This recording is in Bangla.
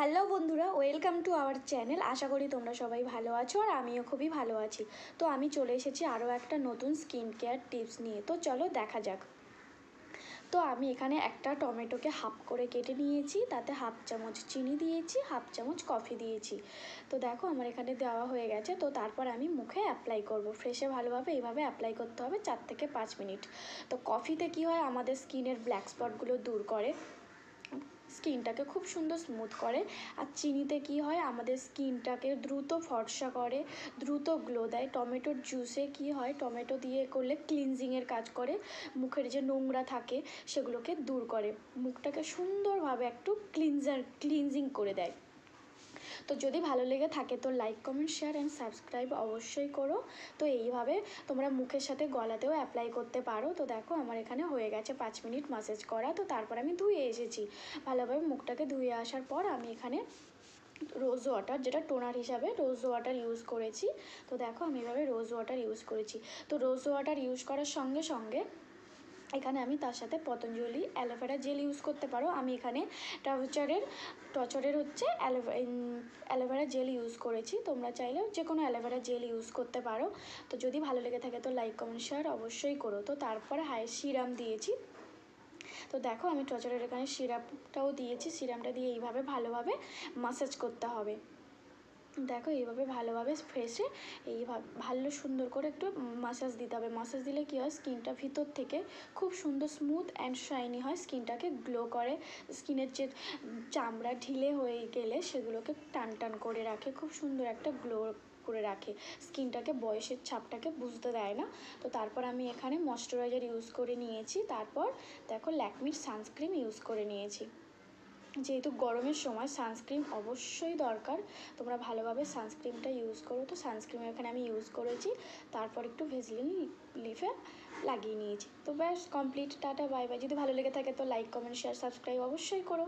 হ্যালো বন্ধুরা ওয়েলকাম টু আওয়ার চ্যানেল আশা করি তোমরা সবাই ভালো আছো আর আমিও খুবই ভালো আছি তো আমি চলে এসেছি আরও একটা নতুন স্কিন কেয়ার টিপস নিয়ে তো চলো দেখা যাক তো আমি এখানে একটা টমেটোকে হাফ করে কেটে নিয়েছি তাতে হাফ চামচ চিনি দিয়েছি হাফ চামচ কফি দিয়েছি তো দেখো আমার এখানে দেওয়া হয়ে গেছে তো তারপর আমি মুখে অ্যাপ্লাই করব ফ্রেশে ভালোভাবে এইভাবে অ্যাপ্লাই করতে হবে চার থেকে পাঁচ মিনিট তো কফিতে কি হয় আমাদের স্কিনের ব্ল্যাক স্পটগুলো দূর করে স্কিনটাকে খুব সুন্দর স্মুথ করে আর চিনিতে কি হয় আমাদের স্কিনটাকে দ্রুত ফর্সা করে দ্রুত গ্লো দেয় টমেটোর জুসে কি হয় টমেটো দিয়ে করলে ক্লিনজিংয়ের কাজ করে মুখের যে নোংরা থাকে সেগুলোকে দূর করে মুখটাকে সুন্দরভাবে একটু ক্লিনজার ক্লিনজিং করে দেয় তো যদি ভালো লেগে থাকে তো like comment share and subscribe অবশ্যই করো তো এইভাবে তোমরা মুখের সাথে গলাতেও অ্যাপ্লাই করতে পারো তো দেখো আমার এখানে হয়ে গেছে পাঁচ মিনিট মাসেজ করা তো তারপর আমি ধুয়ে এসেছি ভালোভাবে মুখটাকে ধুয়ে আসার পর আমি এখানে রোজ ওয়াটার যেটা টোনার হিসাবে রোজ ওয়াটার ইউজ করেছি তো দেখো আমি এভাবে রোজ ওয়াটার ইউজ করেছি তো রোজ ওয়াটার ইউজ করার সঙ্গে সঙ্গে এখানে আমি তার সাথে পতঞ্জলি অ্যালোভেরা জেল ইউজ করতে পারো আমি এখানে টর্চারের টর্চারের হচ্ছে অ্যালোভেরা জেল ইউজ করেছি তোমরা চাইলেও যে কোনো অ্যালোভেরা জেল ইউজ করতে পারো তো যদি ভালো লেগে থাকে তো লাইক কমেন্ট শেয়ার অবশ্যই করো তো তারপর হাই সিরাম দিয়েছি তো দেখো আমি টর্চারের এখানে সিরাপটাও দিয়েছি সিরামটা দিয়ে এইভাবে ভালোভাবে মাসাজ করতে হবে দেখো এইভাবে ভালোভাবে ফেসে এই ভালো সুন্দর করে একটু মাসাজ দিতে হবে মাসাজ দিলে কী হয় স্কিনটা ভিতর থেকে খুব সুন্দর স্মুথ অ্যান্ড শাইনি হয় স্কিনটাকে গ্লো করে স্কিনের যে চামড়া ঢিলে হয়ে গেলে সেগুলোকে টান টান করে রাখে খুব সুন্দর একটা গ্লো করে রাখে স্কিনটাকে বয়সের ছাপটাকে বুঝতে দেয় না তো তারপর আমি এখানে ময়শ্চারাইজার ইউজ করে নিয়েছি তারপর দেখো ল্যাকমির সানস্ক্রিন ইউজ করে নিয়েছি যেহেতু গরমের সময় সানস্ক্রিন অবশ্যই দরকার তোমরা ভালোভাবে সানস্ক্রিনটা ইউজ করো তো সানস্ক্রিন এখানে আমি ইউজ করেছি তারপর একটু ভেজলিন লিফে লাগিয়ে নিয়েছি তো ব্যাস কমপ্লিট টাটা বাই বাই যদি ভালো লেগে থাকে তো লাইক কমেন্ট শেয়ার সাবস্ক্রাইব অবশ্যই করো